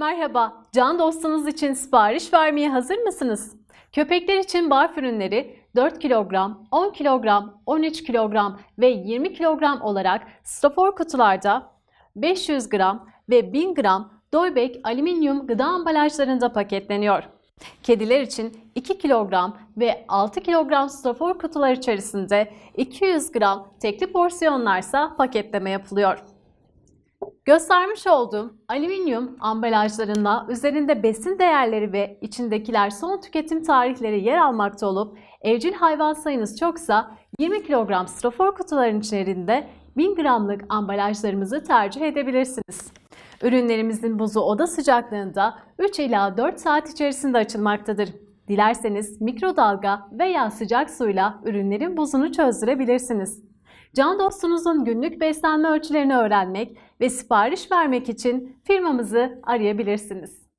Merhaba, can dostunuz için sipariş vermeye hazır mısınız? Köpekler için barf ürünleri 4 kilogram, 10 kilogram, 13 kilogram ve 20 kilogram olarak stofor kutularda 500 gram ve 1000 gram Doybek alüminyum gıda ambalajlarında paketleniyor. Kediler için 2 kilogram ve 6 kilogram stofor kutular içerisinde 200 gram tekli porsiyonlarsa paketleme yapılıyor. Göstermiş olduğum alüminyum ambalajlarında üzerinde besin değerleri ve içindekiler son tüketim tarihleri yer almakta olup evcil hayvan sayınız çoksa 20 kilogram strafor kutuların içerisinde 1000 gramlık ambalajlarımızı tercih edebilirsiniz. Ürünlerimizin buzu oda sıcaklığında 3 ila 4 saat içerisinde açılmaktadır. Dilerseniz mikrodalga veya sıcak suyla ürünlerin buzunu çözdürebilirsiniz. Can dostunuzun günlük beslenme ölçülerini öğrenmek ve sipariş vermek için firmamızı arayabilirsiniz.